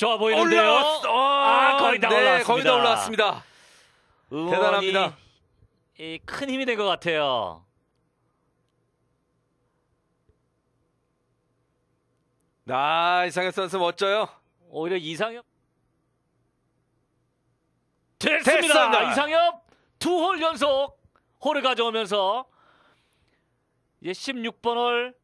좋아 보이는데요. 올라왔어. 아, 거의 다 네, 올라왔습니다. 거의 다 올라왔습니다. 대단합니다. 큰 힘이 된 것 같아요. 나 아, 이상엽 선수 멋져요. 오히려 이상엽 됐습니다. 됐습니다. 이상엽 두 홀 연속 홀을 가져오면서 이제 16번 홀